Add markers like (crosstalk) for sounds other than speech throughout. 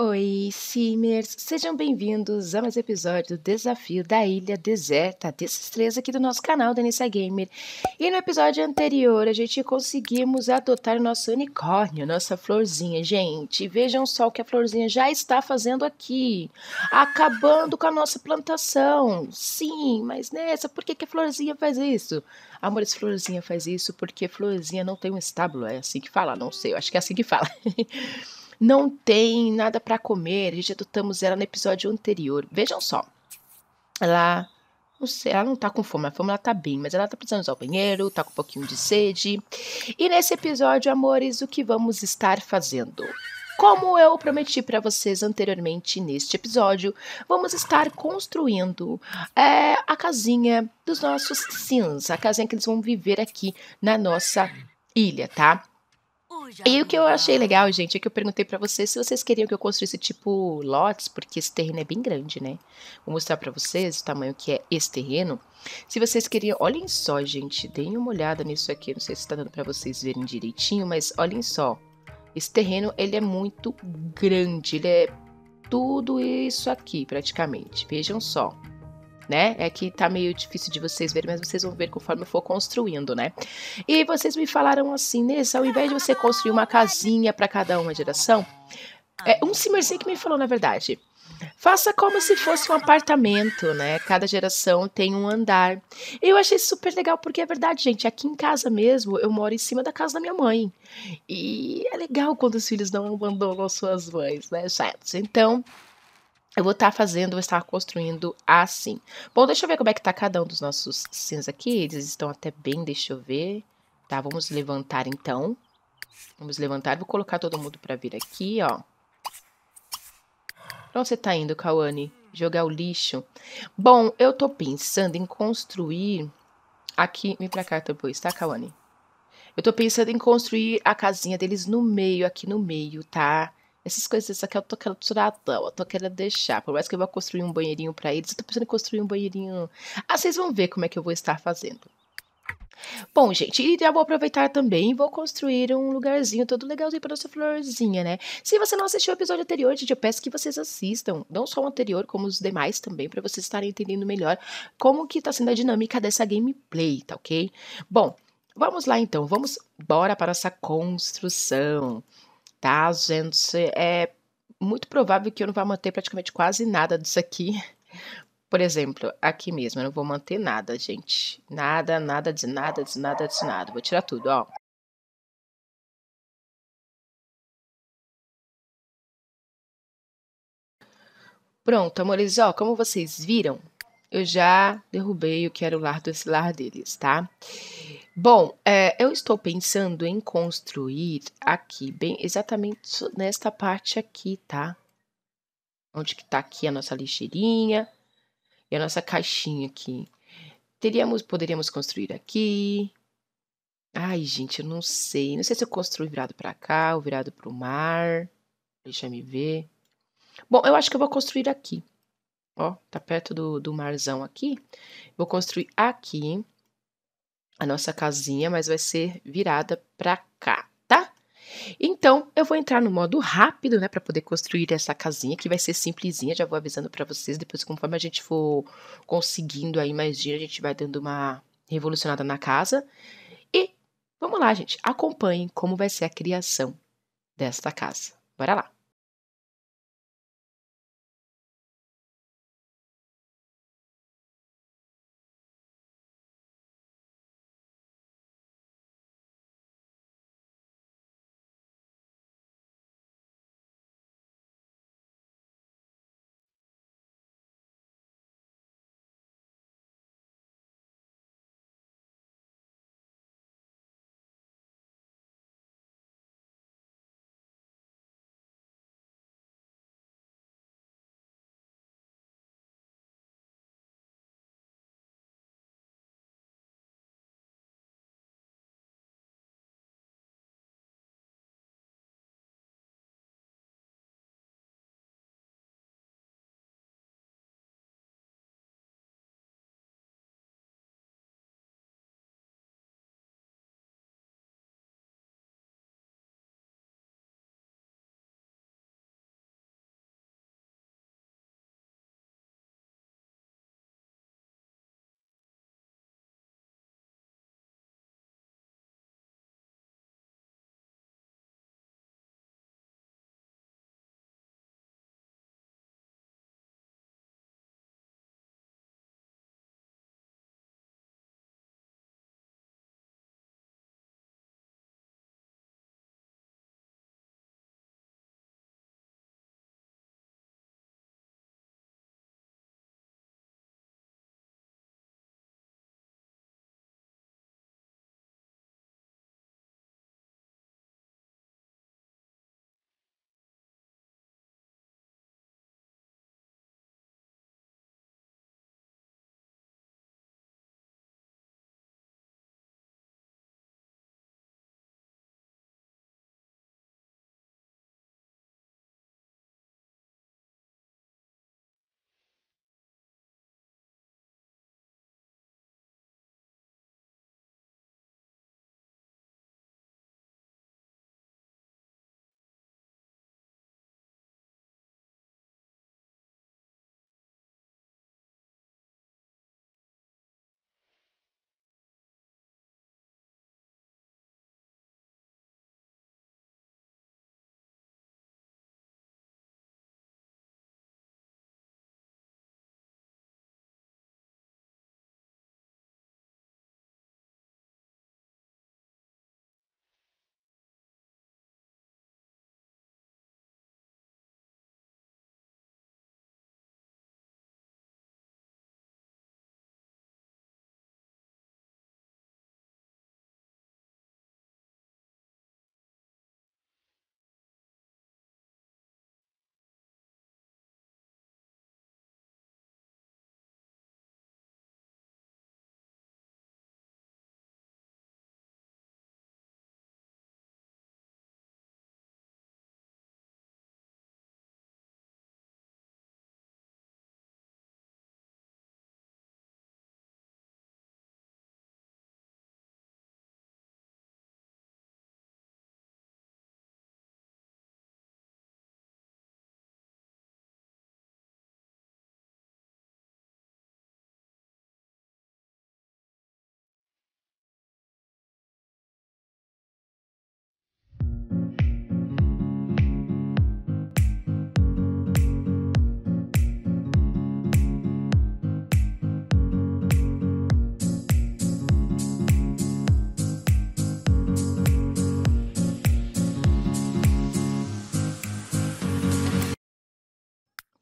Oi, Simers! Sejam bem-vindos a mais um episódio do Desafio da Ilha Deserta, desses três aqui do nosso canal Denise Gamer. E no episódio anterior, a gente conseguimos adotar o nosso unicórnio, nossa florzinha. Gente, vejam só o que a florzinha já está fazendo aqui, acabando com a nossa plantação. Sim, mas nessa, por que, que a florzinha faz isso? Amores, florzinha faz isso porque florzinha não tem um estábulo, é assim que fala, não sei, eu acho que é assim que fala. (laughs) não tem nada para comer. A gente adotamos ela no episódio anterior. Vejam só. Ela não sei, ela não tá com fome, a fome ela tá bem, mas ela tá precisando usar o banheiro, tá com um pouquinho de sede. E nesse episódio, amores, o que vamos estar fazendo? Como eu prometi para vocês anteriormente neste episódio, vamos estar construindo é, a casinha dos nossos sims, a casinha que eles vão viver aqui na nossa ilha, tá? E o que eu achei legal, gente, é que eu perguntei para vocês se vocês queriam que eu construísse tipo lotes, porque esse terreno é bem grande, né? Vou mostrar para vocês o tamanho que é esse terreno. Se vocês queriam, olhem só, gente, deem uma olhada nisso aqui, não sei se está dando para vocês verem direitinho, mas olhem só. Esse terreno, ele é muito grande, ele é tudo isso aqui, praticamente. Vejam só né? É que tá meio difícil de vocês verem, mas vocês vão ver conforme eu for construindo, né? E vocês me falaram assim, Nessa, ao invés de você construir uma casinha para cada uma geração, é, um Simmerzinho que me falou, na verdade. Faça como se fosse um apartamento, né? Cada geração tem um andar. Eu achei super legal, porque é verdade, gente. Aqui em casa mesmo, eu moro em cima da casa da minha mãe. E é legal quando os filhos não abandonam suas mães, né, gente? Então, eu vou estar tá fazendo, vou estar construindo assim. Bom, deixa eu ver como é que tá cada um dos nossos cinza aqui. Eles estão até bem, deixa eu ver. Tá, vamos levantar então. Vamos levantar. Vou colocar todo mundo para vir aqui, ó. Pra onde você tá indo, Kawane? Jogar o lixo. Bom, eu tô pensando em construir... Aqui, vem pra cá depois, tá, Kawane? Eu tô pensando em construir a casinha deles no meio, aqui no meio, tá? essas coisas, isso aqui eu tô querendo tirar, eu tô querendo deixar. Por mais que eu vá construir um banheirinho para eles, eu tô pensando em construir um banheirinho. Ah, vocês vão ver como é que eu vou estar fazendo. Bom, gente, e eu vou aproveitar também e vou construir um lugarzinho todo legalzinho para nossa florzinha, né? Se você não assistiu o episódio anterior, gente, eu peço que vocês assistam, não só o anterior, como os demais também, para vocês estarem entendendo melhor como que tá sendo a dinâmica dessa gameplay, tá ok? Bom, vamos lá então, vamos bora para essa construção tá, gente? É muito provável que eu não vá manter praticamente quase nada disso aqui. Por exemplo, aqui mesmo, eu não vou manter nada, gente. Nada, nada de nada, de nada, de nada. Vou tirar tudo, ó. Pronto, amores, ó, como vocês viram, eu já derrubei o que era o lar do lar deles, tá? Bom, é, eu estou pensando em construir aqui, bem exatamente nesta parte aqui, tá? Onde que tá aqui a nossa lixeirinha e a nossa caixinha aqui. Teríamos, poderíamos construir aqui. Ai, gente, eu não sei. Não sei se eu construo virado para cá ou virado para o mar. Deixa me ver. Bom, eu acho que eu vou construir aqui. Ó, tá perto do, do marzão aqui. Vou construir aqui, hein? a nossa casinha, mas vai ser virada para cá, tá? Então, eu vou entrar no modo rápido, né, para poder construir essa casinha, que vai ser simplesinha, já vou avisando para vocês, depois conforme a gente for conseguindo aí mais dinheiro, a gente vai dando uma revolucionada na casa. E vamos lá, gente, acompanhem como vai ser a criação desta casa. Bora lá!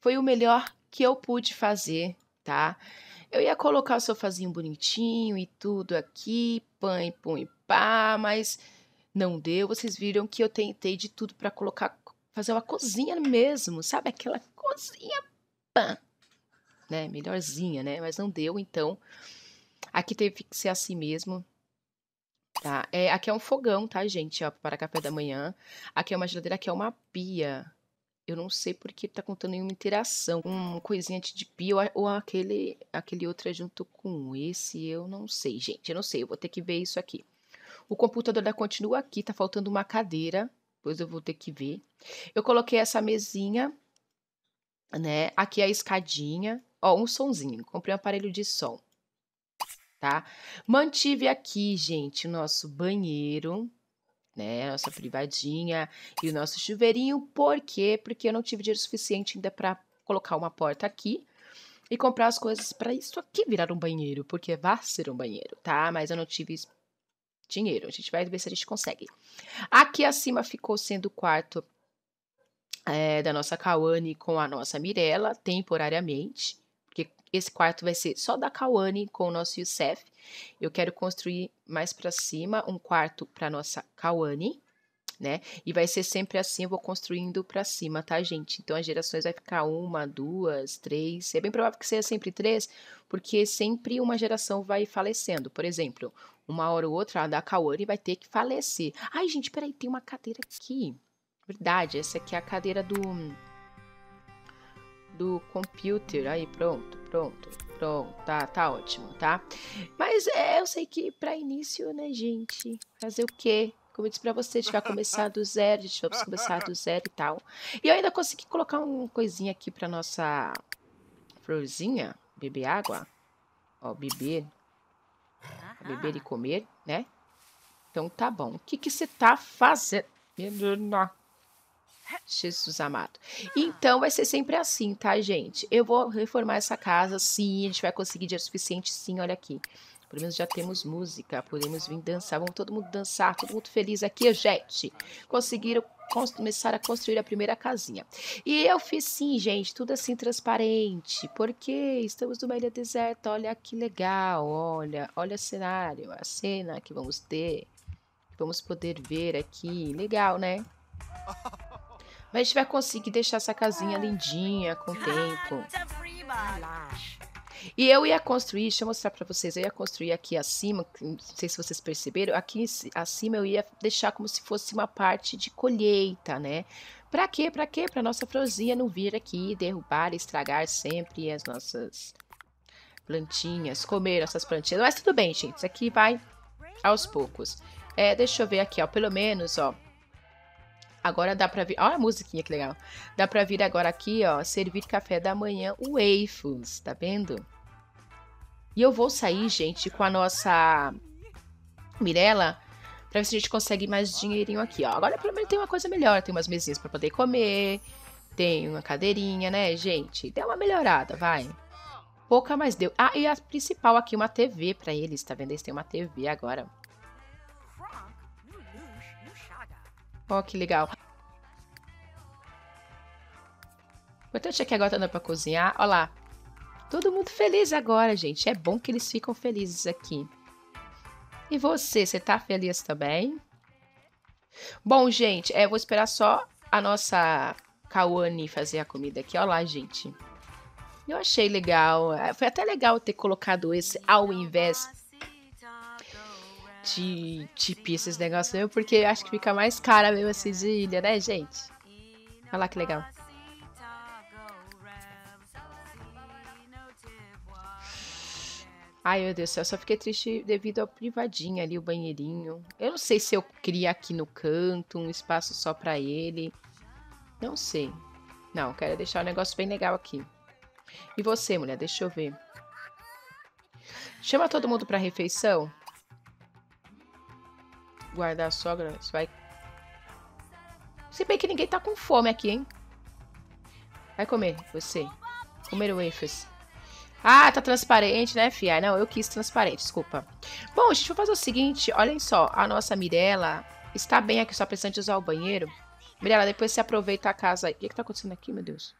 foi o melhor que eu pude fazer, tá? Eu ia colocar o sofazinho bonitinho e tudo aqui, pã e pum e pá, mas não deu. Vocês viram que eu tentei de tudo para colocar, fazer uma cozinha mesmo, sabe? Aquela cozinha, pã, né? Melhorzinha, né? Mas não deu, então aqui teve que ser assim mesmo. Tá? É, aqui é um fogão, tá, gente? Ó, para café da manhã. Aqui é uma geladeira, aqui é uma pia. Eu não sei porque tá contando em uma interação. Um coisinha de pi ou, ou, aquele, aquele outro é junto com esse. Eu não sei, gente. Eu não sei. Eu vou ter que ver isso aqui. O computador da continua aqui. Tá faltando uma cadeira. Depois eu vou ter que ver. Eu coloquei essa mesinha, né? Aqui a escadinha. Ó, um sonzinho. Comprei um aparelho de som. Tá? Mantive aqui, gente, o nosso banheiro né? Nossa privadinha e o nosso chuveirinho. Por quê? Porque eu não tive dinheiro suficiente ainda para colocar uma porta aqui e comprar as coisas para isso aqui virar um banheiro, porque vai ser um banheiro, tá? Mas eu não tive dinheiro. A gente vai ver se a gente consegue. Aqui acima ficou sendo o quarto é, da nossa Kawane com a nossa Mirella, temporariamente. Esse quarto vai ser só da Kawane com o nosso Youssef. Eu quero construir mais para cima um quarto para nossa Kawane, né? E vai ser sempre assim, eu vou construindo para cima, tá, gente? Então as gerações vai ficar uma, duas, três. É bem provável que seja sempre três, porque sempre uma geração vai falecendo. Por exemplo, uma hora ou outra a da Kawane vai ter que falecer. Ai, gente, peraí, tem uma cadeira aqui. Verdade, essa aqui é a cadeira do do computer. Aí, pronto. Pronto, pronto, tá, tá ótimo, tá? Mas é, eu sei que para início, né, gente? Fazer o quê? Como eu disse pra você, a gente vai começar do zero, a gente vai começar do zero e tal. E eu ainda consegui colocar uma coisinha aqui pra nossa florzinha, beber água. Ó, beber. Beber e comer, né? Então tá bom. O que que você tá fazendo? Menina. Jesus amado. Ah. Então vai ser sempre assim, tá, gente? Eu vou reformar essa casa, sim. A gente vai conseguir dinheiro suficiente, sim. Olha aqui. Pelo menos já temos música, podemos vir dançar. Vamos todo mundo dançar, todo mundo feliz aqui, gente. Conseguiram começar a construir a primeira casinha. E eu fiz sim, gente, tudo assim transparente, porque estamos numa ilha deserta. Olha que legal, olha, olha o cenário, a cena que vamos ter, que vamos poder ver aqui. Legal, né? (laughs) Mas a gente vai conseguir deixar essa casinha lindinha com o tempo. E eu ia construir, deixa eu mostrar para vocês, eu ia construir aqui acima, não sei se vocês perceberam, aqui acima eu ia deixar como se fosse uma parte de colheita, né? Para quê? Para quê? Para nossa florzinha não vir aqui derrubar, estragar sempre as nossas plantinhas, comer nossas plantinhas. Mas tudo bem, gente, isso aqui vai aos poucos. É, deixa eu ver aqui, ó, pelo menos, ó, Agora dá pra vir. Olha a musiquinha que legal. Dá pra vir agora aqui, ó, servir café da manhã, waffles, tá vendo? E eu vou sair, gente, com a nossa Mirella pra ver se a gente consegue mais dinheirinho aqui, ó. Agora pelo menos tem uma coisa melhor, tem umas mesinhas para poder comer, tem uma cadeirinha, né, gente? Deu uma melhorada, vai. Pouca mais deu. Ah, e a principal aqui, uma TV para eles, tá vendo? Eles têm uma TV agora. Ó, oh, que legal. Vou até é que agora tá dando pra cozinhar. Ó lá. Todo mundo feliz agora, gente. É bom que eles ficam felizes aqui. E você, você tá feliz também? Bom, gente, é, vou esperar só a nossa Kawane fazer a comida aqui. Olha lá, gente. Eu achei legal. É, foi até legal ter colocado esse ao invés de tipo esses negócios mesmo, porque acho que fica mais cara mesmo esses assim de ilha, né, gente? Olha lá que legal. Ai, meu Deus do céu, só fiquei triste devido ao privadinho ali, o banheirinho. Eu não sei se eu queria aqui no canto, um espaço só para ele. Não sei. Não, quero deixar um negócio bem legal aqui. E você, mulher? Deixa eu ver. Chama todo mundo pra refeição? guardar a sogra, você vai. Se bem que ninguém tá com fome aqui, hein? Vai comer, você. Comer o wafers. Ah, tá transparente, né, fia? Não, eu quis transparente, desculpa. Bom, gente, vou fazer o seguinte. Olhem só, a nossa Mirella está bem aqui, só precisando de usar o banheiro. Mirella, depois você aproveita a casa aí. O que, que tá acontecendo aqui, meu Deus?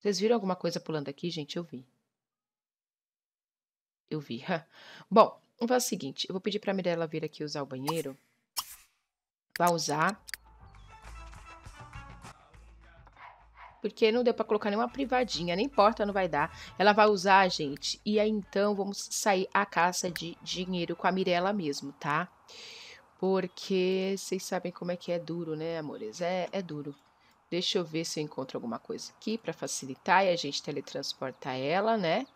Vocês viram alguma coisa pulando aqui, gente? Eu vi. Eu vi. (laughs) Bom, vou fazer o seguinte. Eu vou pedir pra Mirella vir aqui usar o banheiro. Vai usar. Porque não deu pra colocar nenhuma privadinha. Nem porta não vai dar. Ela vai usar, gente. E aí, então, vamos sair a caça de dinheiro com a Mirella mesmo, tá? Porque vocês sabem como é que é duro, né, amores? É, é duro. Deixa eu ver se eu encontro alguma coisa aqui para facilitar e a gente teletransportar ela, né?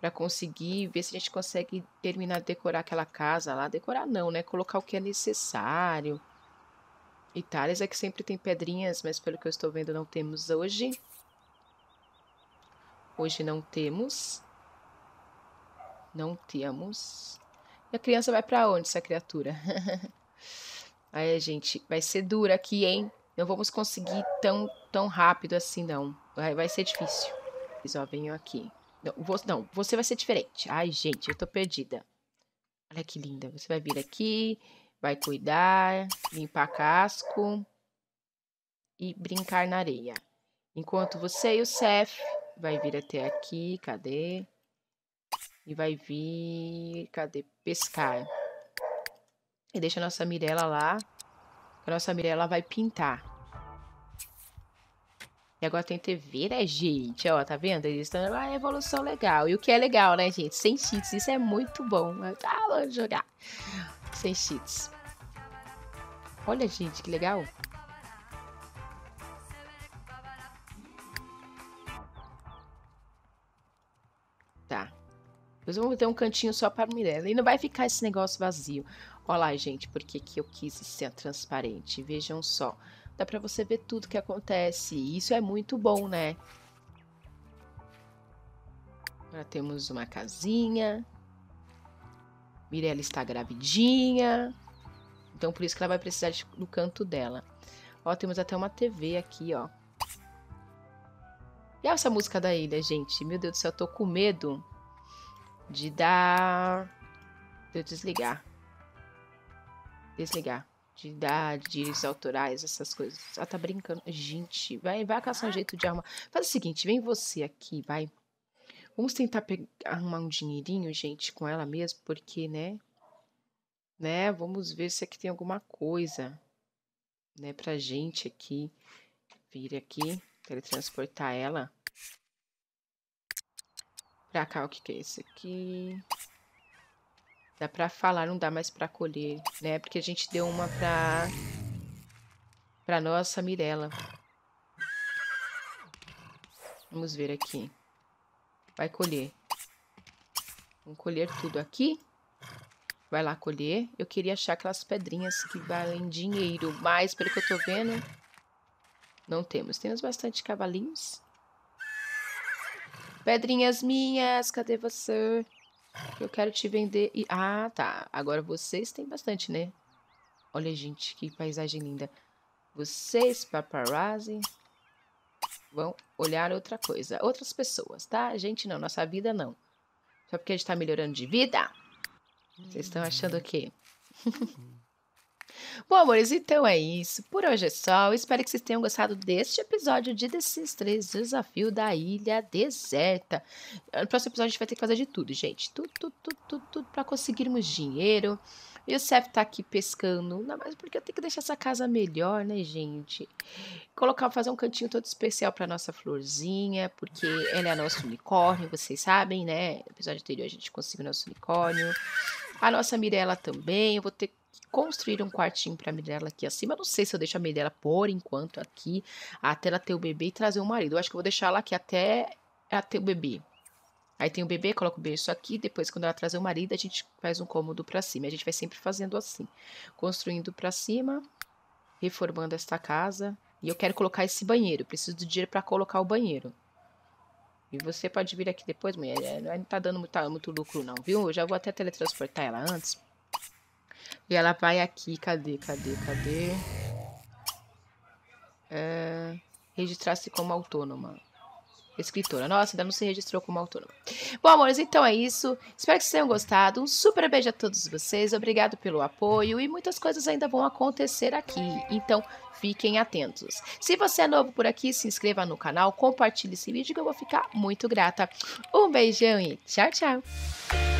para conseguir ver se a gente consegue terminar de decorar aquela casa lá. Decorar não, né? Colocar o que é necessário. Itálias é que sempre tem pedrinhas, mas pelo que eu estou vendo não temos hoje. Hoje não temos. Não temos. E a criança vai para onde, essa criatura? Aí, (laughs) gente, vai ser dura aqui, hein? Não vamos conseguir tão, tão rápido assim, não. Vai, vai ser difícil. Eles, ó, venham aqui. Não, você, não, você vai ser diferente. Ai, gente, eu tô perdida. Olha que linda. Você vai vir aqui, vai cuidar, limpar casco e brincar na areia. Enquanto você e o Seth vai vir até aqui, cadê? E vai vir, cadê? Pescar. E deixa a nossa Mirella lá. A nossa Mirella vai pintar. E agora tem TV, né, gente? Ó, tá vendo? Eles estão uma evolução legal. E o que é legal, né, gente? Sem cheats, isso é muito bom. Tá vamos jogar. Sem cheats. Olha, gente, que legal. Tá. Nós vamos ter um cantinho só para Mirella. E não vai ficar esse negócio vazio. Olha lá, gente, porque que eu quis ser transparente. Vejam só dá para você ver tudo que acontece. E isso é muito bom, né? Agora temos uma casinha. Mirella está gravidinha. Então por isso que ela vai precisar do canto dela. Ó, temos até uma TV aqui, ó. E olha essa música da ilha, gente. Meu Deus do céu, eu tô com medo de dar... De eu desligar. Desligar de idade, direitos autorais, essas coisas. Ela tá brincando. Gente, vai, vai caçar um jeito de arrumar. Faz o seguinte, vem você aqui, vai. Vamos tentar pegar, arrumar um dinheirinho, gente, com ela mesmo, porque, né? Né? Vamos ver se aqui é tem alguma coisa, né, pra gente aqui. Vir aqui, teletransportar ela. Pra cá, o que que é esse aqui? Dá pra falar, não dá mais pra colher, né? Porque a gente deu uma pra... Pra nossa Mirella. Vamos ver aqui. Vai colher. Vamos colher tudo aqui. Vai lá colher. Eu queria achar aquelas pedrinhas que valem dinheiro. Mas, pelo que eu tô vendo, não temos. Temos bastante cavalinhos. Pedrinhas minhas, cadê você? Eu quero te vender e. Ah, tá. Agora vocês têm bastante, né? Olha, gente, que paisagem linda. Vocês, paparazzi, vão olhar outra coisa. Outras pessoas, tá? A gente não, nossa vida não. Só porque a gente tá melhorando de vida. Vocês estão achando o quê? (laughs) Bom, amores, então é isso. Por hoje é só. Eu espero que vocês tenham gostado deste episódio de desses três Desafio da Ilha Deserta. Ah, no próximo episódio a gente vai ter que fazer de tudo, gente. Tudo, tudo, tudo, tudo, tudo pra conseguirmos dinheiro. E o Seth tá aqui pescando. Não, mas porque eu tenho que deixar essa casa melhor, né, gente? Colocar, fazer um cantinho todo especial pra nossa florzinha, porque ela é a nosso unicórnio, vocês sabem, né? No episódio anterior a gente conseguiu nosso unicórnio. A nossa Mirella também. Eu vou ter que construir um quartinho pra Mirella aqui acima. Eu não sei se eu deixo a Mirella por enquanto aqui, até ela ter o bebê e trazer o marido. Eu acho que eu vou deixar ela aqui até ela ter o bebê. Aí tem o bebê, coloca o berço aqui, depois quando ela trazer o marido, a gente faz um cômodo para cima. A gente vai sempre fazendo assim, construindo para cima, reformando esta casa. E eu quero colocar esse banheiro, preciso do dinheiro para colocar o banheiro. E você pode vir aqui depois, mulher, não é- tá dando muito, muito lucro não, viu? Eu já vou até teletransportar ela antes. E ela vai aqui, cadê, cadê, cadê? É... Registrar-se como autônoma. Escritora. Nossa, ainda não se registrou como autônoma. Bom, amores, então é isso. Espero que vocês tenham gostado. Um super beijo a todos vocês. Obrigado pelo apoio. E muitas coisas ainda vão acontecer aqui. Então, fiquem atentos. Se você é novo por aqui, se inscreva no canal, compartilhe esse vídeo que eu vou ficar muito grata. Um beijão e tchau, tchau!